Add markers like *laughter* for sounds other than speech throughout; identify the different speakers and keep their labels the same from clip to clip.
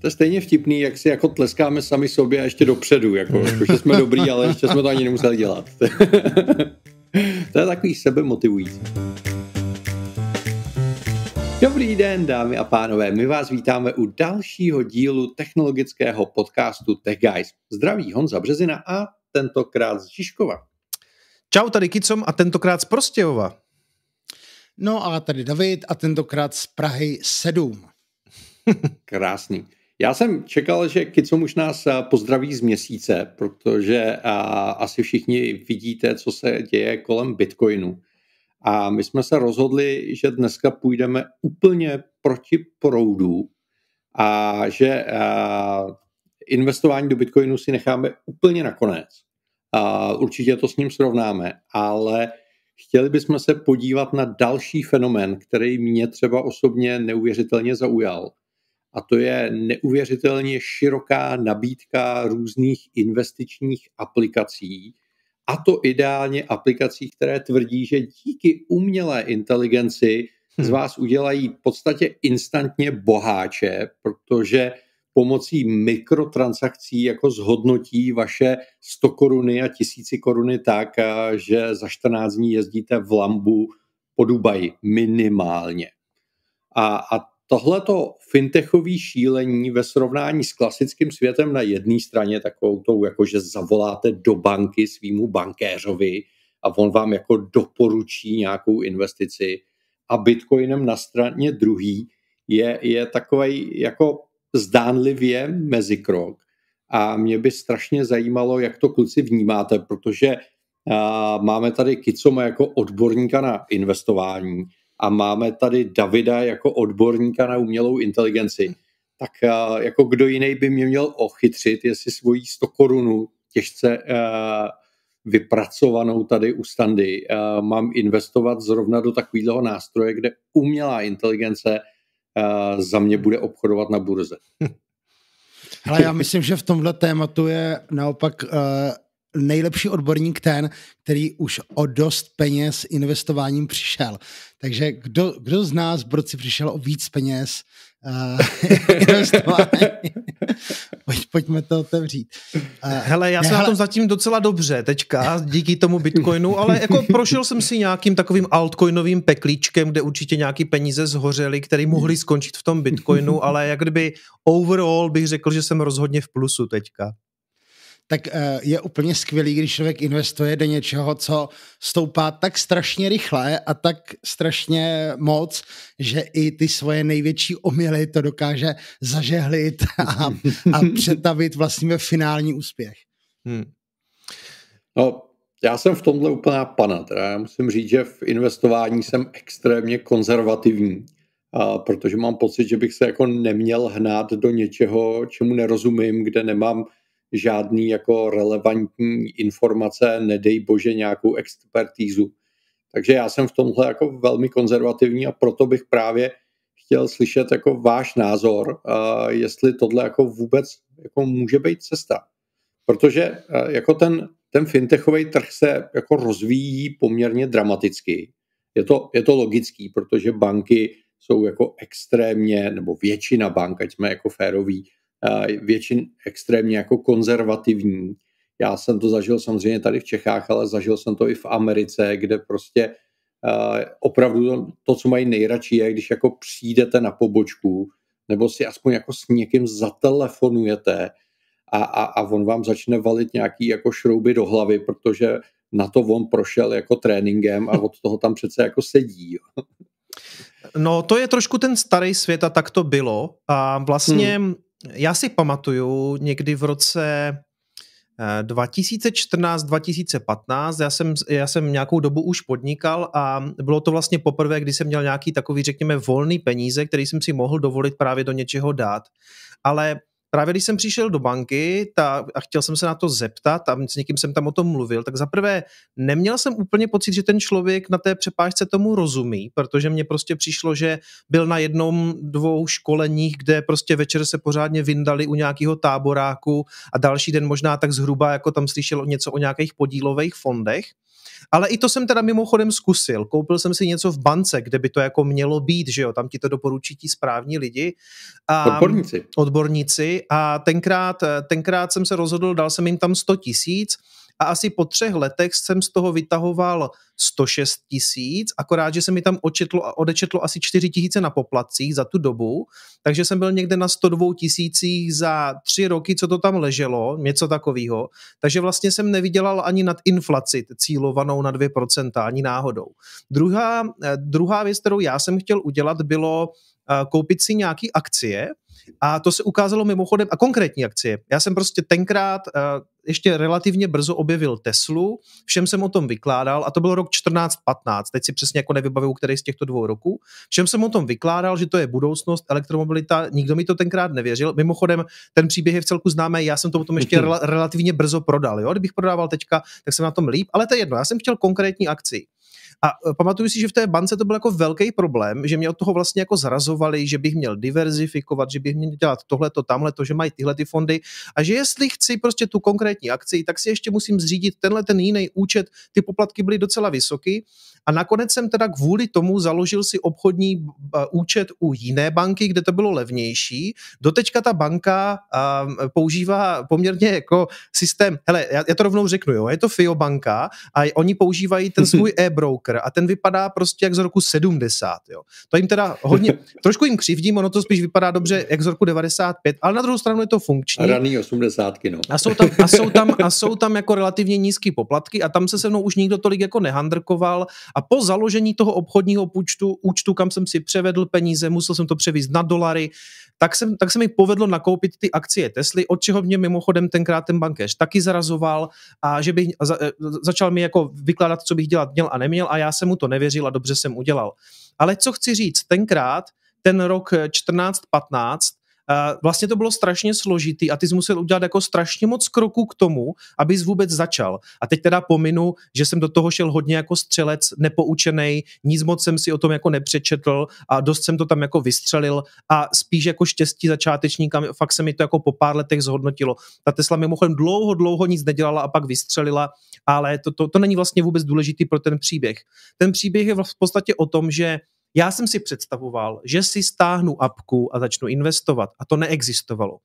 Speaker 1: to je stejně vtipný, jak si jako tleskáme sami sobě a ještě dopředu, jako, hmm. jako že jsme dobrý, ale ještě jsme to ani nemuseli dělat. *laughs* to je takový sebe motivující. Dobrý den, dámy a pánové, my vás vítáme u dalšího dílu technologického podcastu Tech Guys. Zdraví
Speaker 2: Honza Březina a tentokrát z Žižkova. Čau, tady Kicom a tentokrát z Prostějova. No a tady David a tentokrát z Prahy 7.
Speaker 1: Krásný. Já jsem čekal, že Kicom už nás eh, pozdraví z měsíce, protože a, eh, asi všichni vidíte, co se děje kolem Bitcoinu. A my jsme se rozhodli, že dneska půjdeme úplně proti proudu a že a, eh, investování do Bitcoinu si necháme úplně nakonec. A, určitě to s ním srovnáme, ale chtěli bychom se podívat na další fenomén, který mě třeba osobně neuvěřitelně zaujal a to je neuvěřitelně široká nabídka různých investičních aplikací, a to ideálně aplikací, které tvrdí, že díky umělé inteligenci z hmm. vás udělají v podstatě instantně boháče, protože pomocí mikrotransakcí jako zhodnotí vaše 100 koruny a 1000 koruny tak, že za 14 dní jezdíte v Lambu po Dubaji minimálně. A, a tohleto fintechový šílení ve srovnání s klasickým světem na jedné straně, takovou tou, jako že zavoláte do banky svýmu bankéřovi a on vám jako doporučí nějakou investici a bitcoinem na straně druhý je, je takový jako zdánlivě mezikrok. A mě by strašně zajímalo, jak to kluci vnímáte, protože a, máme tady Kicoma jako odborníka na investování a máme tady Davida jako odborníka na umělou inteligenci, hmm. tak eh, jako kdo jiný by mě měl ochytřit, jestli svoji 100 korunu těžce eh, vypracovanou tady u standy eh, mám investovat zrovna do takového nástroje, kde umělá inteligence za mě bude obchodovat na burze.
Speaker 2: Ale *laughs* já myslím, že v tomhle tématu je naopak nejlepší odborník ten, který už o dost peněz investováním přišel. Takže kdo, kdo z nás, broci, přišel o víc peněz uh, *laughs* investování? *laughs* Pojď, pojďme to otevřít. Uh,
Speaker 3: hele, já ne, jsem hele... na tom zatím docela dobře teďka, díky tomu Bitcoinu, ale jako prošel jsem si nějakým takovým altcoinovým peklíčkem, kde určitě nějaký peníze zhořely, které mohly skončit v tom Bitcoinu, ale jak kdyby overall bych řekl, že jsem rozhodně v plusu teďka
Speaker 2: tak eh, je úplně skvělý, když člověk investuje do něčeho, co stoupá tak strašně rychle a tak strašně moc, že i ty svoje největší omily to dokáže zažehlit a, a *laughs* přetavit vlastně ve finální úspěch.
Speaker 1: Hmm. No, já jsem v tomhle úplná pana. Teda já musím říct, že v investování jsem extrémně konzervativní, a protože mám pocit, že bych se jako neměl hnát do něčeho, čemu nerozumím, kde nemám žádný jako relevantní informace, nedej bože nějakou expertízu. Takže já jsem v tomhle jako velmi konzervativní a proto bych právě chtěl slyšet jako váš názor, eh, jestli tohle jako vůbec jako může být cesta. Protože eh, jako ten, ten fintechový trh se jako rozvíjí poměrně dramaticky. Je to, je to logický, protože banky jsou jako extrémně, nebo většina bank, ať jsme jako féroví, většin extrémně jako konzervativní. Já jsem to zažil samozřejmě tady v Čechách, ale zažil jsem to i v Americe, kde prostě opravdu to, to co mají nejradši, je, když jako přijdete na pobočku, nebo si aspoň jako s někým zatelefonujete a, a, a on vám začne valit nějaký jako šrouby do hlavy, protože na to on prošel jako tréninkem a od toho tam přece jako sedí.
Speaker 3: No to je trošku ten starý svět a tak to bylo a vlastně hmm já si pamatuju někdy v roce 2014-2015, eh, já jsem, já jsem nějakou dobu už podnikal a bylo to vlastně poprvé, kdy jsem měl nějaký takový, řekněme, volný peníze, který jsem si mohl dovolit právě do něčeho dát. Ale právě když jsem přišel do banky ta, a chtěl jsem se na to zeptat a s někým jsem tam o tom mluvil, tak zaprvé neměl jsem úplně pocit, že ten člověk na té přepážce tomu rozumí, protože mě prostě přišlo, že byl na jednom, dvou školeních, kde prostě večer se pořádně vyndali u nějakého táboráku a další den možná tak zhruba, jako tam slyšel něco o nějakých podílových fondech. Ale i to jsem teda mimochodem zkusil. Koupil jsem si něco v bance, kde by to jako mělo být, že jo, tam ti to doporučí ti správní lidi. A odborníci. Odborníci a tenkrát, eh, tenkrát jsem se rozhodl, dal jsem jim tam 100 tisíc a asi po třech letech jsem z toho vytahoval 106 tisíc, akorát, že se mi tam očetlo, a odečetlo asi 4 tisíce na poplatcích za tu dobu, takže jsem byl někde na 102 tisících za tři roky, co to tam leželo, něco takového, takže vlastně jsem nevydělal ani nad inflaci cílovanou na 2%, ani náhodou. Druhá, eh, druhá věc, kterou já jsem chtěl udělat, bylo eh, koupit si nějaké akcie, a to se ukázalo mimochodem, a konkrétní akcie. Já jsem prostě tenkrát uh, ještě relativně brzo objevil Teslu, všem jsem o tom vykládal, a to byl rok 14-15, teď si přesně jako nevybavuju, který z těchto dvou roků. Všem jsem o tom vykládal, že to je budoucnost, elektromobilita, nikdo mi to tenkrát nevěřil. Mimochodem, ten příběh je v celku známý, já jsem to potom ještě mhm. rela- relativně brzo prodal. Jo? Kdybych prodával teďka, tak jsem na tom líp, ale to je jedno, já jsem chtěl konkrétní akci. A e, pamatuju si, že v té bance to byl jako velký problém, že mě od toho vlastně jako zrazovali, že bych měl diverzifikovat, že bych měl dělat tohleto, to, že mají tyhle ty fondy a že jestli chci prostě tu konkrétní akci, tak si ještě musím zřídit tenhle ten jiný účet. Ty poplatky byly docela vysoké a nakonec jsem teda kvůli tomu založil si obchodní e, účet u jiné banky, kde to bylo levnější. Doteďka ta banka e, používá poměrně jako systém, hele, já, já to rovnou řeknu, jo, je to FIO banka a oni používají ten svůj *laughs* e-broker, Walker a ten vypadá prostě jak z roku 70. Jo. To jim teda hodně, *laughs* trošku jim křivdím, ono to spíš vypadá dobře jak z roku 95, ale na druhou stranu je to funkční. A raný
Speaker 1: 80. No. A, jsou tam, a, jsou
Speaker 3: tam, a *laughs* jsou tam jako relativně nízké poplatky a tam se se mnou už nikdo tolik jako nehandrkoval a po založení toho obchodního účtu, účtu, kam jsem si převedl peníze, musel jsem to převést na dolary, tak, jsem, tak se mi povedlo nakoupit ty akcie Tesly, od čeho mě mimochodem tenkrát ten bankéř taky zarazoval a že bych za, e, začal mi jako vykládat, co bych dělat měl a neměl a já jsem mu to nevěřil a dobře jsem udělal. Ale co chci říct, tenkrát, ten rok 14-15, Eh, vlastně to bylo strašně složitý a ty jsi musel udělat jako strašně moc kroků k tomu, abys vůbec začal. A teď teda pominu, že jsem do toho šel hodně jako střelec, nepoučený, nic moc jsem si o tom jako nepřečetl a dost jsem to tam jako vystřelil a spíš jako štěstí začátečníka, fakt se mi to jako po pár letech zhodnotilo. Ta Tesla mimochodem dlouho, dlouho nic nedělala a pak vystřelila, ale to, to, to není vlastně vůbec důležitý pro ten příběh. Ten příběh je v podstatě o tom, že já jsem si představoval, že si stáhnu apku a začnu investovat a to neexistovalo.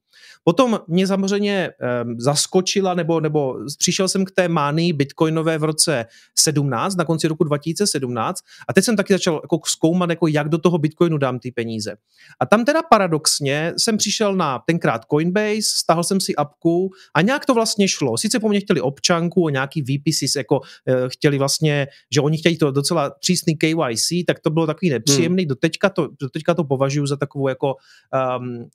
Speaker 3: Potom mě samozřejmě um, zaskočila, nebo, nebo přišel jsem k té mánii bitcoinové v roce 17, na konci roku 2017 a teď jsem taky začal jako zkoumat, jako jak do toho bitcoinu dám ty peníze. A tam teda paradoxně jsem přišel na tenkrát Coinbase, stáhl jsem si apku a nějak to vlastně šlo. Sice po mně chtěli občanku, o nějaký výpisy, jako eh, chtěli vlastně, že oni chtějí to docela přísný KYC, tak to bylo takový je hmm. příjemný. Hmm. Doteďka, to, doteďka to považuji za takovou jako... Um,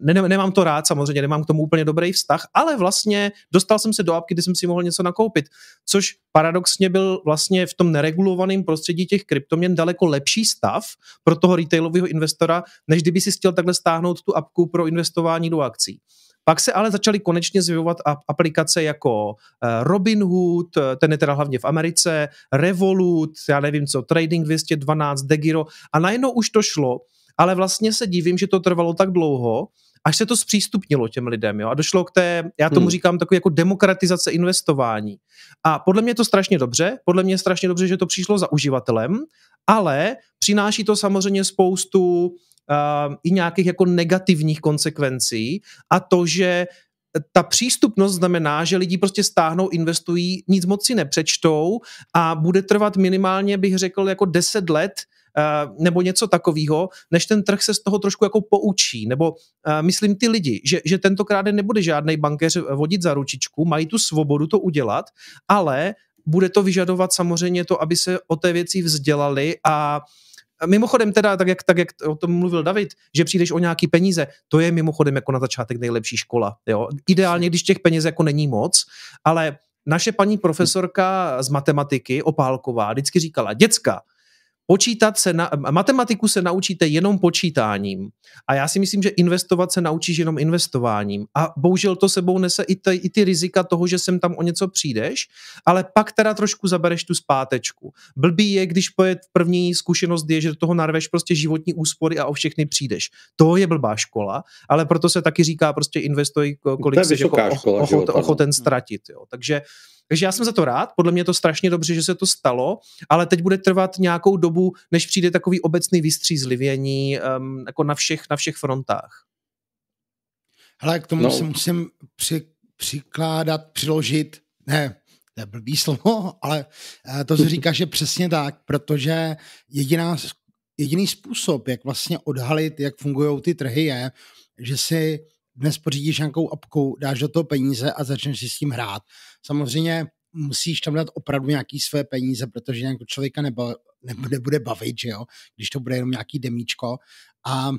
Speaker 3: ne, ne, nemám to rád, samozřejmě nemám k tomu úplně dobrý vztah, ale vlastně dostal jsem se do apky, kdy jsem si mohl něco nakoupit, což paradoxně byl vlastně v tom neregulovaném prostředí těch kryptoměn daleko lepší stav pro toho retailového investora, než kdyby si chtěl takhle stáhnout tu apku pro investování do akcí. Pak se ale začaly konečně zjevovat aplikace jako eh, Robinhood, eh, ten je teda hlavně v Americe, Revolut, já nevím co, Trading 212, Degiro a najednou už to šlo, ale vlastně se divím, že to trvalo tak dlouho, až se to zpřístupnilo těm lidem. Jo? A došlo k té, já tomu hmm. říkám, takové jako demokratizace investování. A podle mě je to strašně dobře, podle mě je strašně dobře, že to přišlo za uživatelem, ale přináší to samozřejmě spoustu uh, i nějakých jako negativních konsekvencí a to, že ta přístupnost znamená, že lidi prostě stáhnou, investují, nic moc si nepřečtou a bude trvat minimálně, bych řekl, jako 10 let, ehm, nebo něco takového, než ten trh se z toho trošku jako poučí, nebo ehm, myslím ty lidi, že, že tentokrát nebude žádný bankéř vodit za ručičku, mají tu svobodu to udělat, ale bude to vyžadovat samozřejmě to, aby se o té věci vzdělali a uh, Mimochodem teda, tak jak, tak jak o tom mluvil David, že přijdeš o nějaký peníze, to je mimochodem jako na začátek nejlepší škola. Jo? Ideálně, když těch peněz jako není moc, ale naše paní profesorka z matematiky, Opálková, vždycky říkala, děcka, počítat se na, matematiku se naučíte jenom počítáním. A já si myslím, že investovat se naučíš jenom investováním. A bohužel to sebou nese i ty, i ty rizika toho, že sem tam o něco přijdeš, ale pak teda trošku zabereš tu zpátečku. Blbý je, když pojet první zkušenost je, že do toho narveš prostě životní úspory a o všechny přijdeš. To je blbá škola, ale proto se taky říká prostě investuj, kolik se jako, ochoten, život, ztratit. Jo. Takže takže já jsem za to rád, podle mě je to strašně dobře, že se to stalo, ale teď bude trvat nějakou dobu, než přijde takový obecný vystřízlivění um, jako na všech, na všech frontách.
Speaker 2: Hele, k tomu no. se musím při, přikládat, přiložit, ne, to je blbý slovo, *laughs* ale eh, to se říká, že přesně tak, protože jediná, jediný způsob, jak vlastně odhalit, jak fungují ty trhy, je, že si dnes pořídíš nějakou apku, dáš do toho peníze a začneš si s tím hrát. Samozřejmě musíš tam dát opravdu nějaký své peníze, protože jako člověka neba, hmm. nebude bavit, že jo, když to bude jenom nějaký demíčko a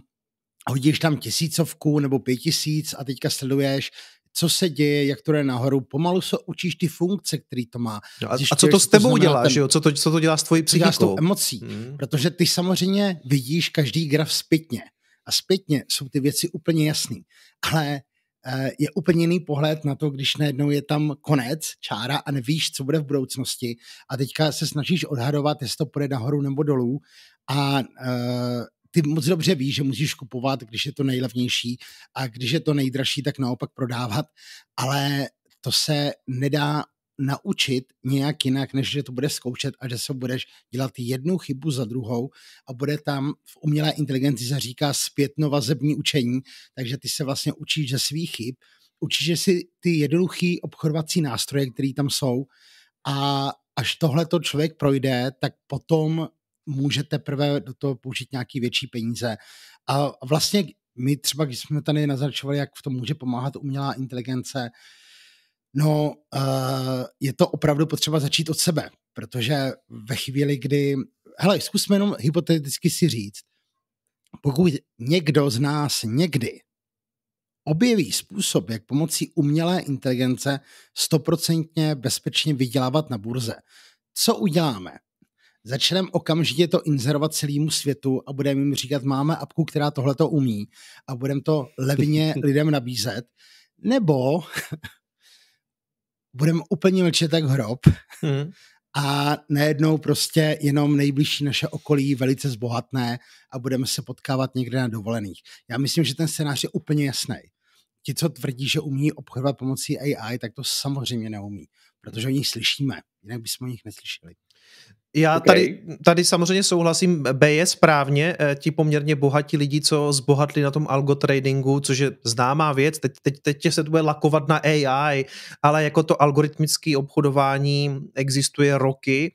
Speaker 2: hodíš tam tisícovku nebo pět tisíc a teďka sleduješ, co se děje, jak to jde nahoru, pomalu se učíš ty funkce, který to má. No a, Zjišťuješ, a co to s tebou to dělá, ten, že jo? Co to, co to dělá s tvojí psychikou? s tou emocí, hmm. protože ty samozřejmě vidíš každý graf zpětně a zpětně jsou ty věci úplně jasný, ale Eh, je úplně jiný pohled na to, když najednou je tam konec, čára a nevíš, co bude v budoucnosti a teďka se snažíš odhadovat, jestli to půjde nahoru nebo dolů a eh, ty moc dobře víš, že musíš kupovat, když je to nejlevnější a když je to nejdražší, tak naopak prodávat, ale to se nedá naučit nějak jinak, než že to bude zkoušet a že se budeš dělat jednu chybu za druhou a bude tam v umělé inteligenci se říká zpětnovazební učení, takže ty se vlastně učíš ze svých chyb, učíš si ty jednoduchý obchodovací nástroje, které tam jsou a až tohle to člověk projde, tak potom můžete prvé do toho použít nějaký větší peníze. A vlastně my třeba, když jsme tady naznačovali, jak v tom může pomáhat umělá inteligence, No, uh, je to opravdu potřeba začít od sebe, protože ve chvíli, kdy... Hele, zkusme jenom hypoteticky si říct, pokud někdo z nás někdy objeví způsob, jak pomocí umělé inteligence stoprocentně bezpečně vydělávat na burze, co uděláme? Začneme okamžitě to inzerovat celému světu a budeme jim říkat, máme apku, která tohle to umí a budeme to levně *laughs* lidem nabízet, nebo budeme úplně mlčet tak hrob mm. a najednou prostě jenom nejbližší naše okolí velice zbohatné a budeme se potkávat někde na dovolených. Já myslím, že ten scénář je úplně jasný. Ti, co tvrdí, že umí obchodovat pomocí AI, tak to samozřejmě neumí, protože o nich slyšíme, jinak bychom o nich neslyšeli.
Speaker 3: Já okay. tady, tady samozřejmě souhlasím, B je správně, eh, ti poměrně bohatí lidi, co zbohatli na tom tradingu, což je známá věc, teď, teď, teď se to bude lakovat na AI, ale jako to algoritmické obchodování existuje roky,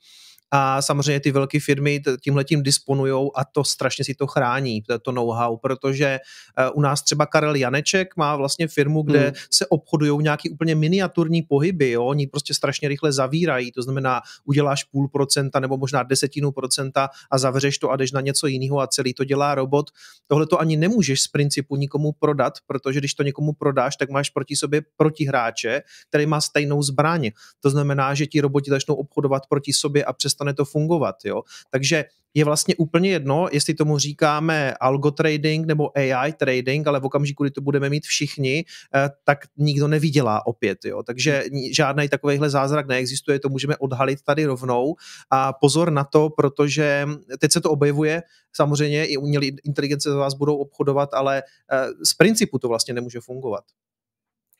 Speaker 3: a samozřejmě ty velké firmy tímhletím disponují a to strašně si to chrání, to know-how, protože eh, u nás třeba Karel Janeček má vlastně firmu, kde hmm. se obchodují nějaký úplně miniaturní pohyby, jo? oni prostě strašně rychle zavírají, to znamená uděláš půl procenta nebo možná desetinu procenta a zavřeš to a jdeš na něco jiného a celý to dělá robot. Tohle to ani nemůžeš z principu nikomu prodat, protože když to někomu prodáš, tak máš proti sobě protihráče, který má stejnou zbraň. To znamená, že ti roboti začnou obchodovat proti sobě a přestanou přestane to fungovat. Jo? Takže je vlastně úplně jedno, jestli tomu říkáme algo trading nebo AI trading, ale v okamžiku, kdy to budeme mít všichni, eh, tak nikdo nevydělá opět. Jo? Takže žádný takovýhle zázrak neexistuje, to můžeme odhalit tady rovnou. A pozor na to, protože teď se to objevuje, samozřejmě i umělé inteligence za vás budou obchodovat, ale
Speaker 1: eh, z principu to vlastně nemůže fungovat.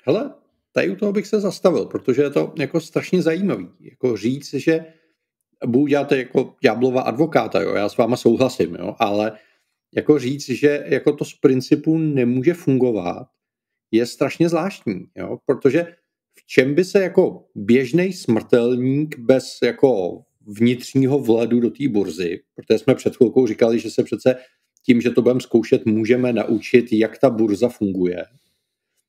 Speaker 1: Hele, tady u toho bych se zastavil, protože je to jako strašně zajímavý, jako říct, že budu dělat jako Jablova advokáta, jo, já s váma souhlasím, jo, ale jako říct, že jako to z principu nemůže fungovat, je strašně zvláštní, jo, protože v čem by se jako běžný smrtelník bez jako vnitřního vledu do té burzy, protože jsme před chvilkou říkali, že se přece tím, že to budeme zkoušet, můžeme naučit, jak ta burza funguje,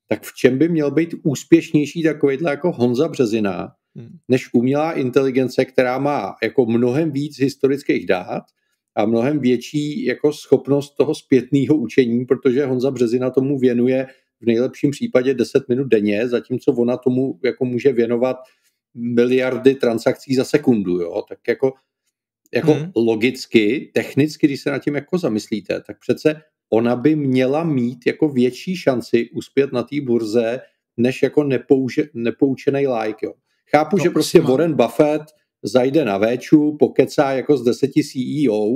Speaker 1: tak v čem by měl být úspěšnější takovýhle jako Honza Březina, Hmm. než umělá inteligence, která má jako mnohem víc historických dát a mnohem větší jako schopnost toho zpětného učení, protože Honza Březina tomu věnuje v nejlepším případě 10 minut denně, zatímco ona tomu jako může věnovat miliardy transakcí za sekundu, jo? tak jako, jako hmm. logicky, technicky, když se nad tím jako zamyslíte, tak přece ona by měla mít jako větší šanci uspět na té burze, než jako nepouže, nepoučený like, jo. Chápu, to no, že prostě má. Warren Buffett zajde na véču, pokecá jako z deseti CEO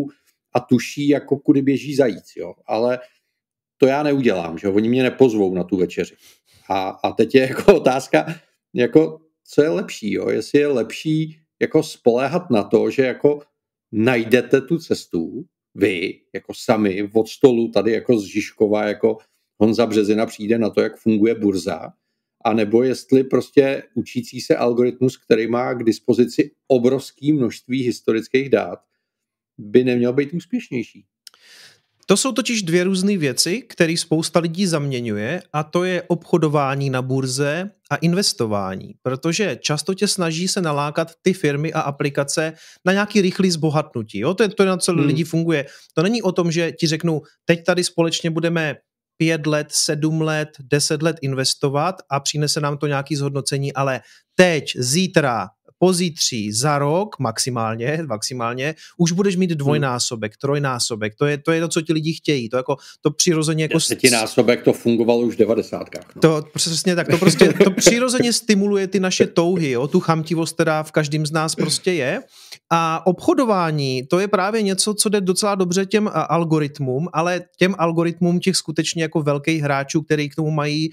Speaker 1: a tuší, jako kudy běží zajíc, jo. Ale to já neudělám, že oni mě nepozvou na tu večeři. A, a teď je jako otázka, jako co je lepší, jo? jestli je lepší jako spoléhat na to, že jako najdete tu cestu, vy, jako sami, od stolu tady jako z Žižkova, jako Honza Březina přijde na to, jak funguje burza, a nebo jestli prostě učící se algoritmus, který má k dispozici obrovské množství historických dát, by neměl být úspěšnější. To jsou totiž dvě různé věci, které
Speaker 3: spousta lidí zaměňuje, a to je obchodování na burze a investování, protože často tě snaží se nalákat ty firmy a aplikace na nějaký rychlý zbohatnutí. Jo? To je to, na co hmm. lidi funguje. To není o tom, že ti řeknou, teď tady společně budeme pět let, sedm let, deset let investovat a přinese nám to nějaké zhodnocení, ale teď, zítra, pozítří, za rok maximálně, maximálně, už budeš mít hmm. dvojnásobek, trojnásobek, to je to, je to co ti lidi chtějí, to jako, to přirozeně jako... Desetinásobek
Speaker 1: to fungovalo už v devadesátkách.
Speaker 3: No. To přesně tak, to prostě, to přirozeně stimuluje ty naše touhy, jo, tu chamtivost, která v každém z nás prostě je a obchodování, to je právě něco, co jde docela dobře těm algoritmům, ale těm algoritmům těch skutečně jako velkých hráčů, který k tomu mají,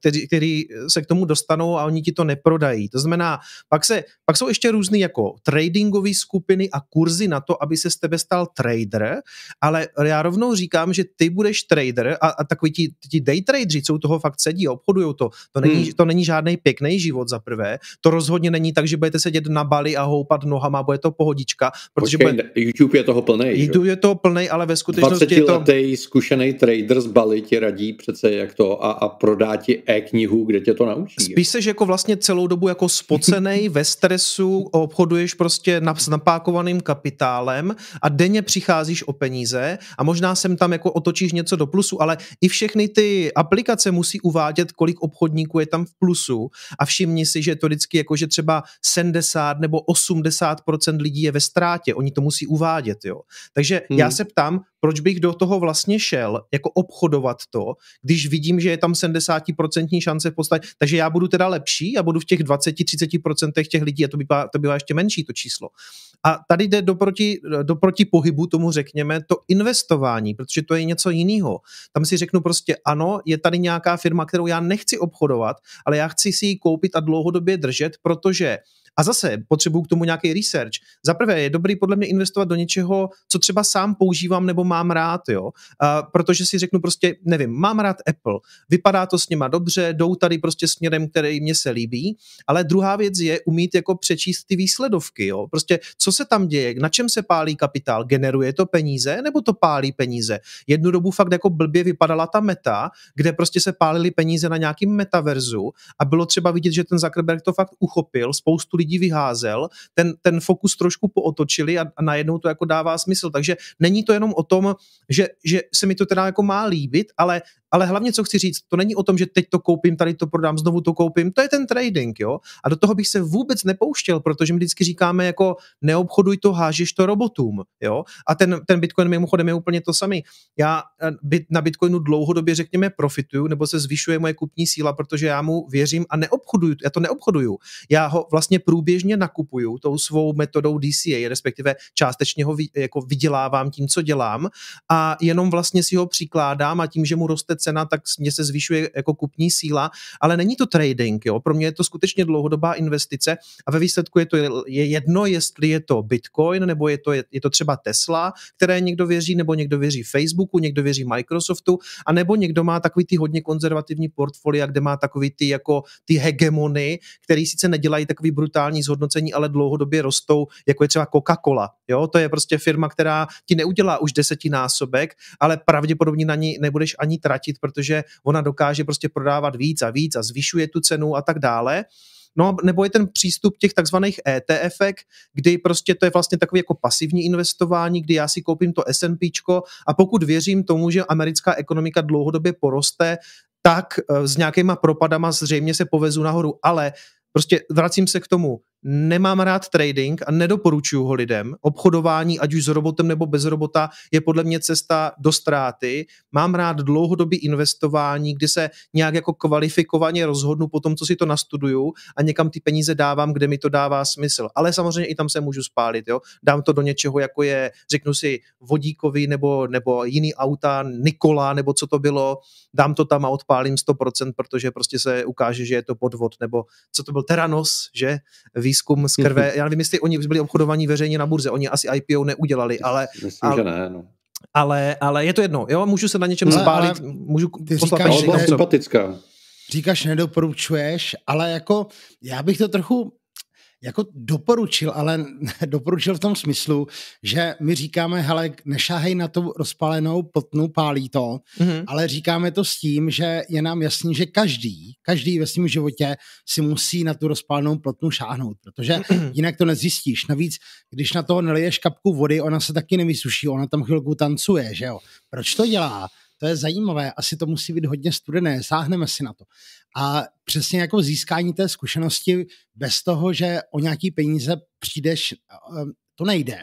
Speaker 3: který, eh, který se k tomu dostanou a oni ti to neprodají. To znamená, pak se pak jsou ještě různé jako tradingové skupiny a kurzy na to, aby se z tebe stal trader, ale já rovnou říkám, že ty budeš trader a, a takový ti, ti day tradeři, co u toho fakt sedí a obchodují to, to není, hmm. to není žádný pěkný život za prvé, to rozhodně není tak, že budete sedět na bali a houpat nohama, bude to pohodička.
Speaker 1: Protože Počkej, bude... YouTube je toho plný. YouTube
Speaker 3: je toho plný, ale ve skutečnosti 20 letý
Speaker 1: je to... zkušený trader z bali ti radí přece jak to a, a prodá ti e-knihu, kde tě to naučí. Spíš seš jako vlastně celou dobu
Speaker 3: jako spocený *laughs* ve stres dluhopisů, obchoduješ prostě s napákovaným kapitálem a denně přicházíš o peníze a možná sem tam jako otočíš něco do plusu, ale i všechny ty aplikace musí uvádět, kolik obchodníků je tam v plusu a všimni si, že je to vždycky jako, že třeba 70 nebo 80% lidí je ve ztrátě, oni to musí uvádět, jo. Takže hmm. já se ptám, proč bych do toho vlastně šel, jako obchodovat to, když vidím, že je tam 70% šance v podstatě, takže já budu teda lepší a budu v těch 20-30% těch lidí a to bývá, to bývá ještě menší to číslo. A tady jde doproti, doproti pohybu, tomu řekněme, to investování, protože to je něco jiného. Tam si řeknu prostě ano, je tady nějaká firma, kterou já nechci obchodovat, ale já chci si ji koupit a dlouhodobě držet, protože a zase potřebuju k tomu nějaký research. Za prvé je dobrý podle mě investovat do něčeho, co třeba sám používám nebo mám rád, jo. A protože si řeknu prostě, nevím, mám rád Apple, vypadá to s nima dobře, jdou tady prostě směrem, který mě se líbí, ale druhá věc je umít jako přečíst ty výsledovky, jo. Prostě co se tam děje, na čem se pálí kapitál, generuje to peníze nebo to pálí peníze. Jednu dobu fakt jako blbě vypadala ta meta, kde prostě se pálily peníze na nějakým metaverzu a bylo třeba vidět, že ten Zuckerberg to fakt uchopil, spoustu lidí lidi vyházel, ten, ten fokus trošku pootočili a, a najednou to jako dává smysl. Takže není to jenom o tom, že, že se mi to teda jako má líbit, ale ale hlavně, co chci říct, to není o tom, že teď to koupím, tady to prodám, znovu to koupím, to je ten trading, jo. A do toho bych se vůbec nepouštěl, protože my vždycky říkáme jako neobchoduj to, hážeš to robotům, jo. A ten, ten Bitcoin mimochodem je úplně to samý. Já eh, na Bitcoinu dlouhodobě, řekněme, profituju nebo se zvyšuje moje kupní síla, protože já mu věřím a neobchoduju, já to neobchoduju. Já ho vlastně průběžně nakupuju tou svou metodou DCA, respektive částečně ho jako vydělávám tím, co dělám a jenom vlastně si ho přikládám a tím, že mu roste roste cena, tak mě se zvyšuje jako kupní síla, ale není to trading, jo. Pro mě je to skutečně dlouhodobá investice a ve výsledku je to je jedno, jestli je to Bitcoin nebo je to, je, je to třeba Tesla, které někdo věří, nebo někdo věří Facebooku, někdo věří Microsoftu, a nebo někdo má takový ty hodně konzervativní portfolia, kde má takový ty jako ty hegemony, který sice nedělají takový brutální zhodnocení, ale dlouhodobě rostou, jako je třeba Coca-Cola. Jo, to je prostě firma, která ti neudělá už desetinásobek, ale pravděpodobně na ní nebudeš ani tratit platit, protože ona dokáže prostě prodávat víc a víc a zvyšuje tu cenu a tak dále. No, nebo je ten přístup těch takzvaných ETF, kdy prostě to je vlastně takové jako pasivní investování, kdy já si koupím to S&P a pokud věřím tomu, že americká ekonomika dlouhodobě poroste, tak eh, s nějakýma propadama zřejmě se povezu nahoru, ale prostě vracím se k tomu, nemám rád trading a nedoporučuju ho lidem. Obchodování, ať už s robotem nebo bez robota, je podle mě cesta do ztráty. Mám rád dlouhodobý investování, kdy se nějak jako kvalifikovaně rozhodnu po tom, co si to nastuduju a někam ty peníze dávám, kde mi to dává smysl. Ale samozřejmě i tam se můžu spálit. Jo? Dám to do něčeho, jako je, řeknu si, vodíkovi nebo, nebo jiný auta, Nikola, nebo co to bylo, dám to tam a odpálím 100%, protože prostě se ukáže, že je to podvod, nebo co to byl, Teranos, že? Vý výzkum z krve. Mhm. Já nevím, jestli oni byli obchodovaní veřejně na burze, oni asi IPO neudělali, ale... Myslím, ale, že ne, no. Ale, ale je to jedno, jo, můžu se na něčem no, spálit, můžu
Speaker 2: ty poslat říkáš, peníze.
Speaker 1: sympatická.
Speaker 2: Říkáš, nedoporučuješ, ale jako já bych to trochu jako doporučil, ale *laughs* doporučil v tom smyslu, že my říkáme, hele, nešáhej na tu rozpalenou plotnu, pálí to, mm-hmm. ale říkáme to s tím, že je nám jasný, že každý, každý ve svém životě si musí na tu rozpalenou plotnu šáhnout, protože mm-hmm. *clears throat* jinak to nezjistíš. Navíc, když na to neliješ kapku vody, ona se taky nevysuší, ona tam chvilku tancuje, že jo. Proč to dělá? to je zajímavé, asi to musí být hodně studené, sáhneme si na to. A přesně jako získání té zkušenosti bez toho, že o nějaký peníze přijdeš, eh, to nejde.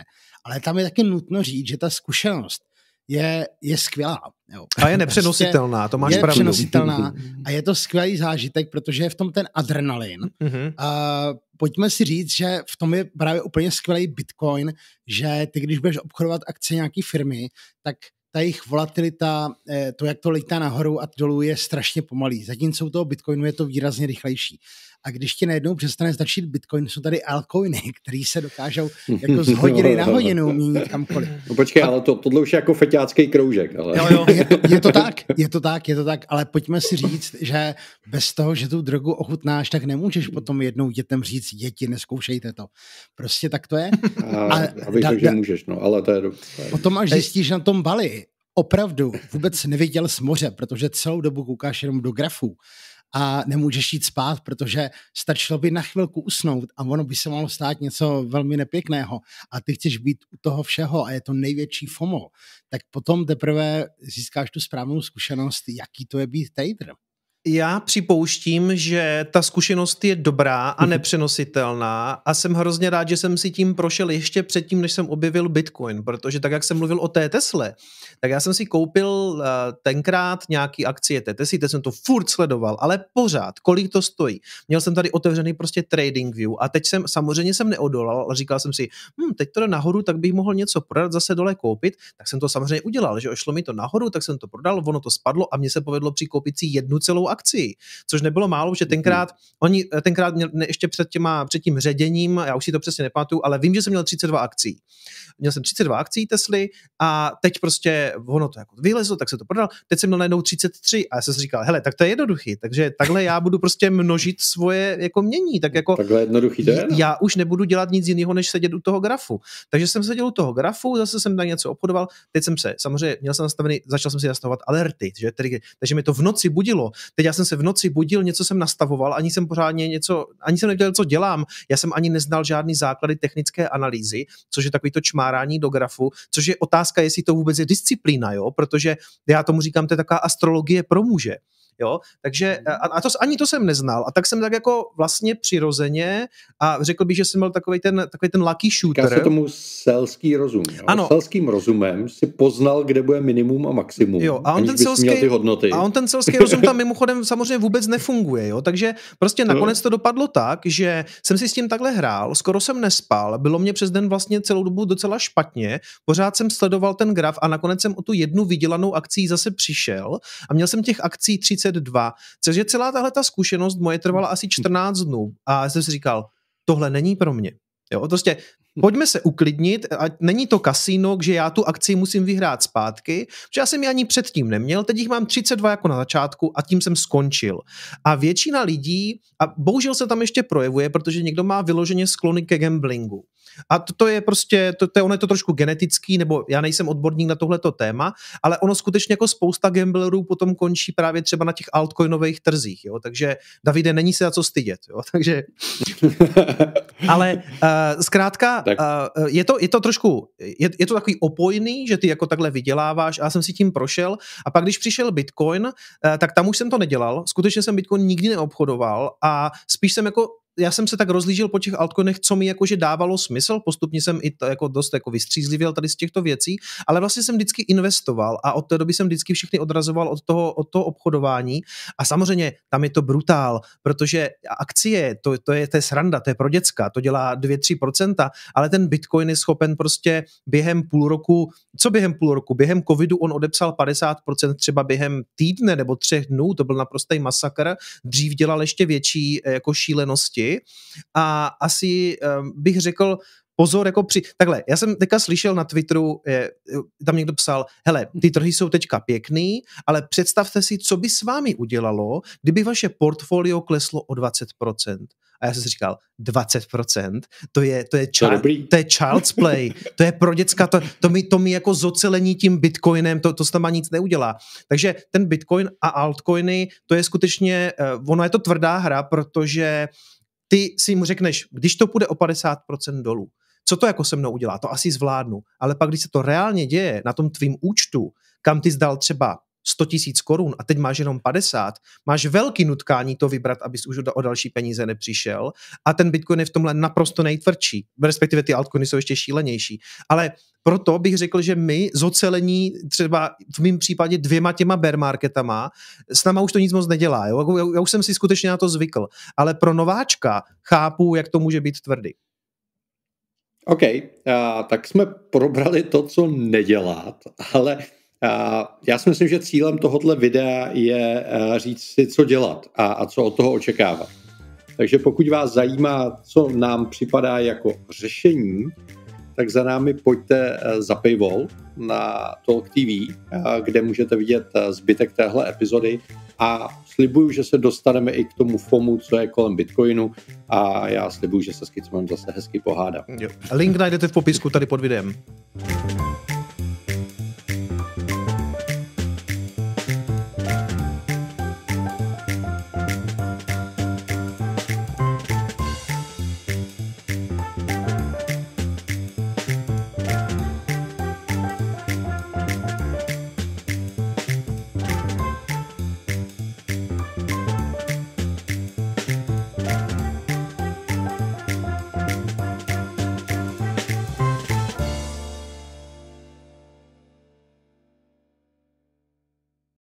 Speaker 2: Ale tam je taky nutno říct, že ta zkušenost je, je skvělá. Jo. A je prostě nepřenositelná, to máš je pravdu. Je nepřenositelná mhm. a je to skvělý zážitek, protože je v tom ten adrenalin. Mm-hmm. A pojďme si říct, že v tom je právě úplně skvělý bitcoin, že ty, když budeš obchodovat akce nějaký firmy, tak ta jejich volatilita, eh, to, jak to lítá nahoru a dolů, je strašně pomalý. Zatímco u toho Bitcoinu je to výrazně rychlejší. A když ti najednou přestane stačit bitcoin, jsou tady altcoiny, *laughs* které se dokážou jako *laughs* z hodiny na hodinu měnit kamkoliv.
Speaker 1: No počkej, ale to, tohle už je jako feťácký kroužek. Ale... Jo, jo. Je,
Speaker 2: je, to *laughs* tak, je to tak, je to tak, ale pojďme si říct, že bez toho, že tu drogu ochutnáš, tak nemůžeš potom jednou dětem říct, děti, neskoušejte to. Prostě tak to je. A, a, a víš, že
Speaker 1: můžeš, no, ale to je... dobře. Potom až zjistíš
Speaker 2: na tom Bali, opravdu vůbec neviděl z moře, protože celou dobu koukáš jenom do grafů, a nemůžeš jít spát, protože stačilo by na chvilku usnout a ono by se mohlo stát něco velmi nepěkného a ty chceš být u toho všeho a je to největší FOMO, tak potom teprve získáš tu správnou zkušenost, jaký to je být trader.
Speaker 3: Já připouštím, že ta zkušenost je dobrá a mhm. nepřenositelná a jsem hrozně rád, že jsem si tím prošel ještě předtím, než jsem objevil Bitcoin, protože tak, jak jsem mluvil o té Tesle, tak já jsem si koupil eh, tenkrát nějaký akcie té Tesly, teď jsem to furt sledoval, ale pořád, kolik to stojí. Měl jsem tady otevřený prostě trading view a teď jsem, samozřejmě jsem neodolal, ale říkal jsem si, hm, teď to jde nahoru, tak bych mohl něco prodat, zase dole koupit, tak jsem to samozřejmě udělal, že ošlo mi to nahoru, tak jsem to prodal, ono to spadlo a mně se povedlo přikoupit si jednu celou akcí, což nebylo málo, že tenkrát, oni eh, tenkrát měl, ne, ještě před, těma, před tím ředěním, já už si to přesně nepamatuju, ale vím, že jsem měl 32 akcí. Měl jsem 32 akcí Tesly a teď prostě ono to jako vylezlo, tak se to prodal, teď jsem měl najednou 33 a já jsem si říkal, hele, tak to je jednoduchý, takže takhle já budu prostě množit svoje jako mění, tak jako
Speaker 1: takhle jednoduchý to je, no?
Speaker 3: já už nebudu dělat nic jiného, než sedět u toho grafu. Takže jsem seděl u toho grafu, zase jsem tam něco obchodoval, teď jsem se, samozřejmě měl jsem nastavený, začal jsem si nastavovat alerty, že, tedy, takže mi to v noci budilo, teď Teď já jsem se v noci budil, něco jsem nastavoval, ani jsem pořádně něco, ani jsem nevěděl, co dělám. Já jsem ani neznal žádný základy technické analýzy, což je takový to čmárání do grafu, což je otázka, jestli to vůbec je disciplína, jo, protože já tomu říkám, to je taková astrologie pro muže. Jo? Takže mhm. a, a to, ani to jsem neznal. A tak jsem tak jako vlastně přirozeně a řekl bych, že jsem byl takový ten, takový ten lucky shooter. Říká se tomu
Speaker 1: selský rozum. Jo? Ano. Selským rozumem si poznal, kde bude minimum a maximum. Jo, a on, ten selský, a on
Speaker 3: ten selský rozum tam mimochodem pádem samozřejmě vůbec nefunguje, jo. Takže prostě nakonec to dopadlo tak, že jsem si s tím takhle hrál, skoro jsem nespal, bylo mě přes den vlastně celou dobu docela špatně, pořád jsem sledoval ten graf a nakonec jsem o tu jednu vydělanou akcí zase přišel a měl jsem těch akcí 32. Takže celá tahle ta zkušenost moje trvala asi 14 dnů a já jsem si říkal, tohle není pro mě. Jo, prostě pojďme se uklidnit, a není to kasíno, že já tu akci musím vyhrát zpátky, protože já jsem ji ani předtím neměl, teď jich mám 32 jako na začátku a tím jsem skončil. A většina lidí, a bohužel se tam ještě projevuje, protože někdo má vyloženě sklony ke gamblingu, a to, to je prostě, to, to, je, ono je to trošku genetický, nebo já nejsem odborník na tohleto téma, ale ono skutečně jako spousta gamblerů potom končí právě třeba na těch altcoinových trzích, jo, takže Davide, není se za co stydět, jo, *laughs* takže... ale uh, zkrátka, uh, je, to, je to trošku, je, je to takový opojný, že ty jako takhle vyděláváš a já jsem si tím prošel a pak když přišel Bitcoin, uh, tak tam už jsem to nedělal, skutečně jsem Bitcoin nikdy neobchodoval a spíš jsem jako já jsem se tak rozlížil po těch altcoinech, co mi jakože dávalo smysl, postupně jsem i to jako dost jako vystřízlivěl tady z těchto věcí, ale vlastně jsem vždycky investoval a od té doby jsem vždycky všechny odrazoval od toho, od toho obchodování a samozřejmě tam je to brutál, protože akcie, to, to, je, to je sranda, to je pro děcka, to dělá 2-3%, ale ten Bitcoin je schopen prostě během půl roku, co během půl roku, během covidu on odepsal 50% třeba během týdne nebo třech dnů, to byl naprostý masakr, dřív dělal ještě větší jako šílenosti minulosti a asi ehm, bych řekl, pozor, jako při... Takhle, já jsem teďka slyšel na Twitteru, je, tam někdo psal, hele, ty trhy jsou teďka pěkný, ale představte si, co by s vámi udělalo, kdyby vaše portfolio kleslo o 20%. A já jsem si říkal, 20%, to je, to je, child, to, je child's play, to je pro děcka, to, to, mi, to mi jako zocelení tím bitcoinem, to, to se tam nic neudělá. Takže ten bitcoin a altcoiny, to je skutečně, eh, ono je to tvrdá hra, protože ty si mu řekneš, když to půjde o 50% dolů, co to jako se mnou udělá, to asi zvládnu. Ale pak, když se to reálně děje na tom tvým účtu, kam ty zdal třeba 100 tisíc korun a teď máš jenom 50, máš velký nutkání to vybrat, abys už o další peníze nepřišel a ten Bitcoin je v tomhle naprosto nejtvrdší, respektive ty altcoiny jsou ještě šílenější, ale proto bych řekl, že my zocelení třeba v mém případě dvěma těma bear marketama, s náma už to nic moc nedělá, jo? Jako já, já už jsem si skutečně na to zvykl, ale pro nováčka chápu, jak to může být tvrdý.
Speaker 1: OK, a, tak jsme probrali to, co nedělat, ale já si myslím, že cílem tohoto videa je eh, říct si, co dělat a, a co od toho očekávat. Takže pokud vás zajímá, co nám připadá jako řešení, tak za námi pojďte eh, za paywall na Talk TV, eh, kde můžete vidět zbytek téhle epizody a slibuju, že se dostaneme i k tomu FOMu, co je kolem Bitcoinu a já slibuju, že se s Kicmanem zase hezky pohádám.
Speaker 3: Link najdete v popisku tady pod videem.